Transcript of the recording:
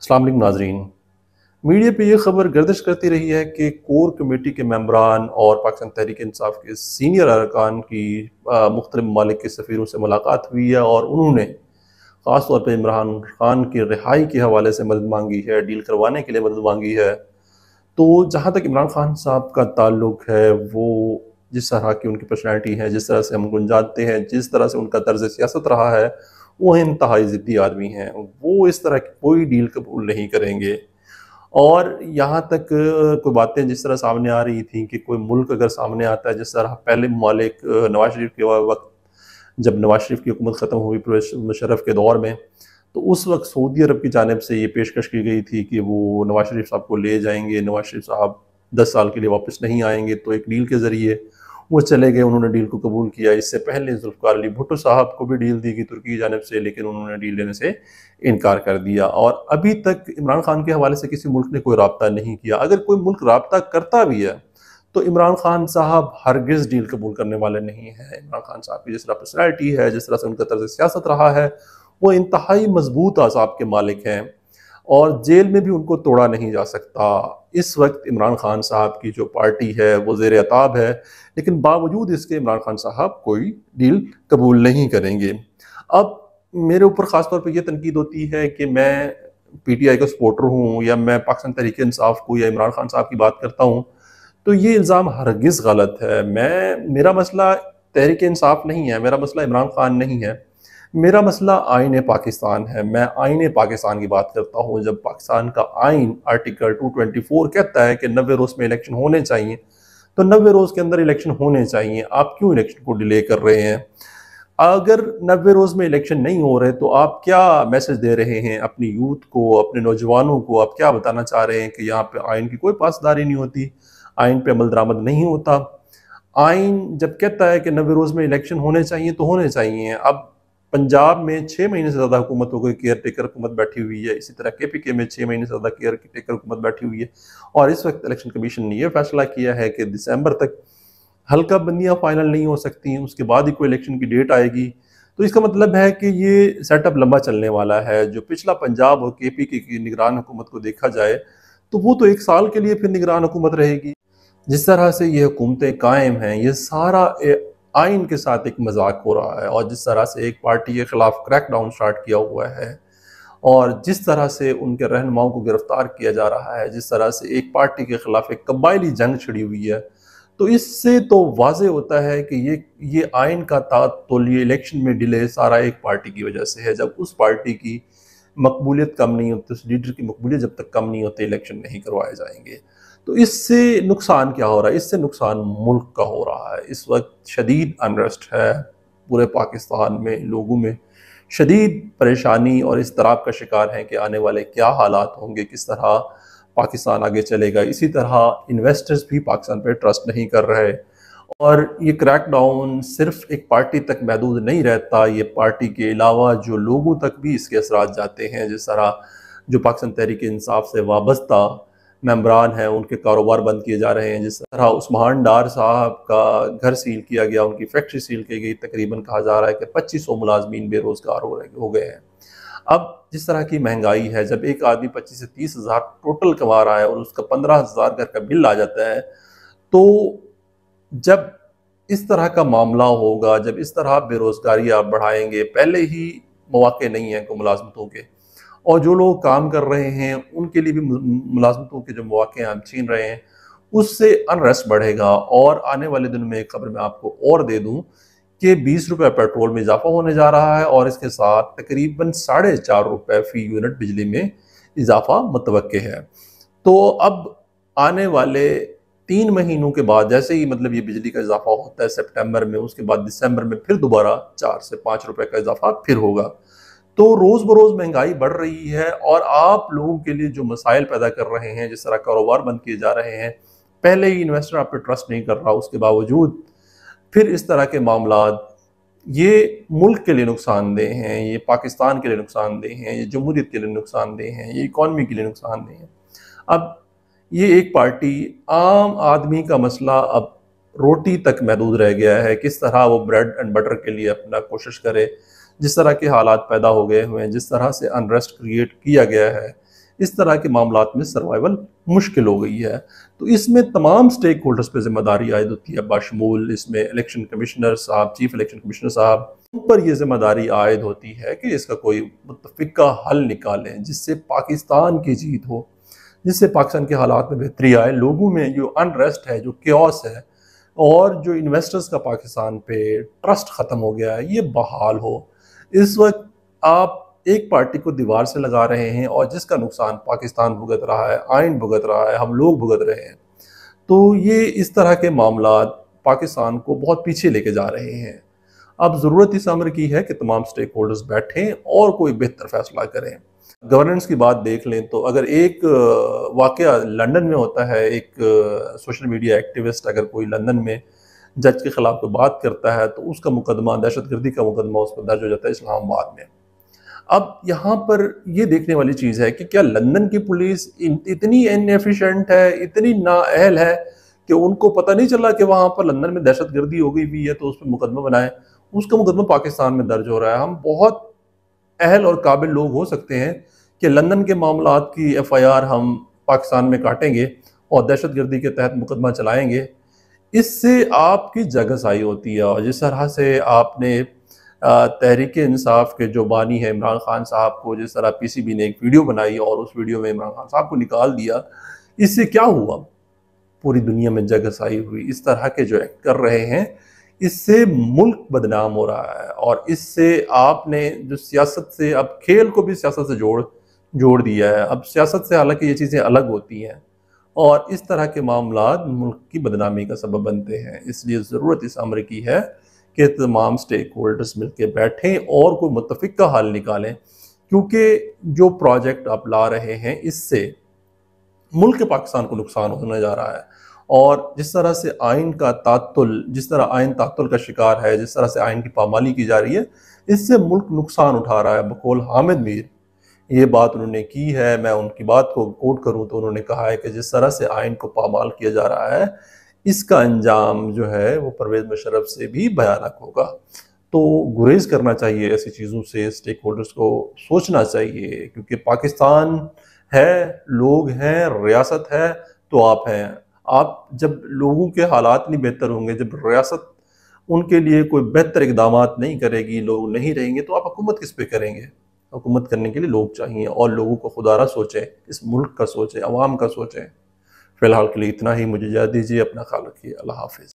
असलम नाजरीन मीडिया पे ये खबर गर्दिश करती रही है कि कोर कमेटी के मम्बरान और पाकिस्तान तहरीक इंसाफ के सीनियर अरकान की मुख्तलि ममालिक के सफ़ीरों से मुलाकात हुई है और उन्होंने ख़ास तौर पर इमरान खान की रिहाई के हवाले से मदद मांगी है डील करवाने के लिए मदद मांगी है तो जहाँ तक इमरान खान साहब का ताल्लुक है वो जिस तरह की उनकी पर्सनैलिटी है जिस तरह से हम गुंजाते हैं जिस तरह से उनका तर्ज सियासत रहा है वो इंतहाई ज़िद्दी आदमी हैं वो इस तरह की कोई डील कबूल नहीं करेंगे और यहाँ तक कोई बातें जिस तरह सामने आ रही थी कि कोई मुल्क अगर सामने आता है जिस तरह पहले ममालिक नवाज शरीफ के वक्त जब नवाज शरीफ की हुकूमत ख़त्म हुई मुशरफ के दौर में तो उस वक्त सऊदी अरब की जानब से ये पेशकश की गई थी कि वो नवाज शरीफ साहब को ले जाएंगे नवाज शरीफ साहब दस साल के लिए वापस नहीं आएंगे तो एक डील के ज़रिए वो चले गए उन्होंने डील को कबूल किया इससे पहले जुल्फ़ार अली भुट्टो साहब को भी डील दी गई तुर्की जानब से लेकिन उन्होंने डील लेने से इनकार कर दिया और अभी तक इमरान खान के हवाले से किसी मुल्क ने कोई रबता नहीं किया अगर कोई मुल्क रबता करता भी है तो इमरान खान साहब हरगिज़ डील कबूल करने वाले नहीं हैं इमरान खान साहब की जिस तरह पर्सनैलिटी है जिस तरह से उनका तर्ज सियासत रहा है वो इंतहाई मजबूत आसाब के मालिक हैं और जेल में भी उनको तोड़ा नहीं जा सकता इस वक्त इमरान खान साहब की जो पार्टी है वो जेर अताब है लेकिन बावजूद इसके इमरान खान साहब कोई डील कबूल नहीं करेंगे अब मेरे ऊपर ख़ास तौर पर यह तनकीद होती है कि मैं पी टी आई का सपोर्टर हूँ या मैं पाकिस्तान तहरीक इंसाफ को या इमरान खान साहब की बात करता हूँ तो ये इल्ज़ाम हरगज़ गलत है मैं मेरा मसला तहरीक इंसाफ नहीं है मेरा मसला इमरान खान नहीं है मेरा मसला आइन पाकिस्तान है मैं आइन पाकिस्तान की बात करता हूँ जब पाकिस्तान का आइन आर्टिकल 224 कहता है कि नबे रोज़ में इलेक्शन होने चाहिए तो नबे रोज़ के अंदर इलेक्शन होने चाहिए आप क्यों इलेक्शन को डिले कर रहे हैं अगर नबे रोज़ में इलेक्शन नहीं हो रहे तो आप क्या मैसेज दे रहे हैं अपनी यूथ को अपने नौजवानों को आप क्या बताना चाह रहे हैं कि यहाँ पर आइन की कोई पासदारी नहीं होती आइन पर अमल दरामद नहीं होता आइन जब कहता है कि नबे रोज़ में इलेक्शन होने चाहिए तो होने चाहिए अब पंजाब में छः महीने से ज़्यादा हुकूमतों की केयर टेकर हुकूमत बैठी हुई है इसी तरह के पी के में छः महीने से ज़्यादा केयर टेकर हुकूमत बैठी हुई है और इस वक्त इलेक्शन कमीशन ने यह फैसला किया है कि दिसंबर तक हल्का बंदियाँ फाइनल नहीं हो सकती उसके बाद ही कोई इलेक्शन की डेट आएगी तो इसका मतलब है कि ये सेटअप लंबा चलने वाला है जो पिछला पंजाब और के पी के की निगरान हुकूमत को देखा जाए तो वो तो एक साल के लिए फिर निगरान हुकूमत रहेगी जिस तरह से ये हुकूमतें कायम हैं ये सारा आइन के साथ एक मजाक हो रहा है और जिस तरह से एक पार्टी के खिलाफ क्रैक डाउन स्टार्ट किया हुआ है और जिस तरह से उनके रहनुमाओं को गिरफ्तार किया जा रहा है जिस तरह से एक पार्टी के खिलाफ एक कबायली जंग छिड़ी हुई है तो इससे तो वाज होता है कि ये ये आइन का तात तो ये इलेक्शन में डिले सारा एक पार्टी की वजह से है जब उस पार्टी की मकबूलियत कम नहीं होती उस लीडर की मकबूलियत जब तक कम नहीं होती इलेक्शन नहीं करवाए जाएंगे तो इससे नुकसान क्या हो रहा है इससे नुकसान मुल्क का हो रहा है इस वक्त शदीद अनरेस्ट है पूरे पाकिस्तान में लोगों में शदीद परेशानी और इस तरह का शिकार है कि आने वाले क्या हालात होंगे किस तरह पाकिस्तान आगे चलेगा इसी तरह इन्वेस्टर्स भी पाकिस्तान पर ट्रस्ट नहीं कर रहे और ये क्रैकडाउन सिर्फ एक पार्टी तक महदूद नहीं रहता ये पार्टी के अलावा जो लोगों तक भी इसके असरा जाते हैं जिस तरह जो पाकिस्तान तहरीक इंसाफ से वाबस्ता मम्बरान हैं उनके कारोबार बंद किए जा रहे हैं जिस तरह उस्मान डार साहब का घर सील किया गया उनकी फैक्ट्री सील की गई तकरीबन कहा जा रहा है कि पच्चीस सौ मुलाजमीन बेरोज़गार हो रहे हो गए हैं अब जिस तरह की महंगाई है जब एक आदमी पच्चीस से तीस हज़ार टोटल कमा रहा है और उसका पंद्रह हज़ार घर का बिल आ जाता है तो जब इस तरह का मामला होगा जब इस तरह बेरोज़गारी आप बढ़ाएंगे पहले ही मौाक़े नहीं हैं को मुलाजमतों के और जो लोग काम कर रहे हैं उनके लिए भी मुलाजमतों के जो मौके हम छीन रहे हैं उससे अनरेस्ट बढ़ेगा और आने वाले दिन में एक खबर में आपको और दे दूं कि बीस रुपये पेट्रोल में इजाफा होने जा रहा है और इसके साथ तकरीबन साढ़े चार रुपये फी यूनिट बिजली में इजाफा मतव है तो अब आने वाले तीन महीनों के बाद जैसे ही मतलब ये बिजली का इजाफा होता है सेप्टेम्बर में उसके बाद दिसंबर में फिर दोबारा चार से पाँच रुपये का इजाफा फिर होगा तो रोज़ बरोज़ महंगाई बढ़ रही है और आप लोगों के लिए जो मसाइल पैदा कर रहे हैं जिस तरह कारोबार बंद किए जा रहे हैं पहले ही इन्वेस्टर आप पे ट्रस्ट नहीं कर रहा उसके बावजूद फिर इस तरह के मामला ये मुल्क के लिए नुकसानदेह हैं ये पाकिस्तान के लिए नुकसानदेह हैं ये जमहूरीत के लिए नुकसानदेह हैं ये इकॉनमी के लिए नुकसानदेह हैं अब ये एक पार्टी आम आदमी का मसला अब रोटी तक महदूद रह गया है किस तरह वो ब्रेड एंड बटर के लिए अपना कोशिश करे जिस तरह के हालात पैदा हो गए हुए हैं जिस तरह से अनरेस्ट क्रिएट किया गया है इस तरह के मामला में सर्वाइवल मुश्किल हो गई है तो इसमें तमाम स्टेक होल्डर्स पर जिम्मेदारी आयद होती है बाशमूल इसमें इलेक्शन कमिश्नर साहब चीफ इलेक्शन कमिश्नर साहब उन पर यह जिम्मेदारी आयद होती है कि इसका कोई मुतफ़ा हल निकालें जिससे पाकिस्तान की जीत हो जिससे पाकिस्तान के हालात में बेहतरी आए लोगों में जो अनरेस्ट है जो क्योस है और जो इन्वेस्टर्स का पाकिस्तान पे ट्रस्ट ख़त्म हो गया है ये बहाल हो इस वक्त आप एक पार्टी को दीवार से लगा रहे हैं और जिसका नुकसान पाकिस्तान भुगत रहा है आइन भुगत रहा है हम लोग भुगत रहे हैं तो ये इस तरह के मामला पाकिस्तान को बहुत पीछे लेके जा रहे हैं अब ज़रूरत इस अमर की है कि तमाम स्टेक होल्डर्स बैठें और कोई बेहतर फैसला करें गवर्नेंस की बात देख लें तो अगर एक वाक़ लंदन में होता है एक सोशल मीडिया एक्टिविस्ट अगर कोई लंदन में जज के खिलाफ कोई बात करता है तो उसका मुकदमा दहशत गर्दी का मुकदमा उस पर दर्ज हो जाता है इस्लामाबाद में अब यहाँ पर ये देखने वाली चीज़ है कि क्या लंदन की पुलिस इतनी इनएफिशेंट है इतनी नाअहल है कि उनको पता नहीं चला कि वहाँ पर लंदन में दहशत गर्दी हो गई हुई है तो उस पर मुकदमा बनाए उसका मुकदमा पाकिस्तान में दर्ज हो रहा है हम बहुत अहल और काबिल लोग हो सकते हैं कि लंदन के मामला की एफ आई आर हम पाकिस्तान में काटेंगे और दहशत गर्दी के तहत मुकदमा चलाएँगे इससे आपकी जगह सही होती है और जिस तरह से आपने तहरीक इंसाफ के जो बानी है इमरान खान साहब को जिस तरह पीसीबी ने एक वीडियो बनाई और उस वीडियो में इमरान खान साहब को निकाल दिया इससे क्या हुआ पूरी दुनिया में जगह सही हुई इस तरह के जो एक्ट कर रहे हैं इससे मुल्क बदनाम हो रहा है और इससे आपने जो सियासत से अब खेल को भी सियासत से जोड़ जोड़ दिया है अब सियासत से हालांकि ये चीज़ें अलग होती हैं और इस तरह के मामला मुल्क की बदनामी का सबब बनते हैं इसलिए ज़रूरत इस अमर की है कि तमाम स्टेक होल्डर्स मिल के बैठें और कोई मुतफिक का हाल निकालें क्योंकि जो प्रोजेक्ट आप ला रहे हैं इससे मुल्क पाकिस्तान को नुकसान होने जा रहा है और जिस तरह से आइन का तातुल जिस तरह आइन तातुल का शिकार है जिस तरह से आइन की पामाली की जा रही है इससे मुल्क नुकसान उठा रहा है बकोल हामिद मीर ये बात उन्होंने की है मैं उनकी बात को कोट करूं तो उन्होंने कहा है कि जिस तरह से आइन को पामाल किया जा रहा है इसका अंजाम जो है वो परवेज मुशरफ से भी भयानक होगा तो गुरेज करना चाहिए ऐसी चीज़ों से स्टेक होल्डर्स को सोचना चाहिए क्योंकि पाकिस्तान है लोग हैं रियासत है तो आप हैं आप जब लोगों के हालात नहीं बेहतर होंगे जब रियासत उनके लिए कोई बेहतर इकदाम नहीं करेगी लोग नहीं रहेंगे तो आप हुकूमत किस पे करेंगे हुकूमत करने के लिए लोग चाहिए और लोगों को खुदारा सोचें इस मुल्क का सोचें आवाम का सोचें फ़िलहाल के लिए इतना ही मुझे इजाज़त दीजिए अपना ख्याल रखिए अल्लाह हाफिज़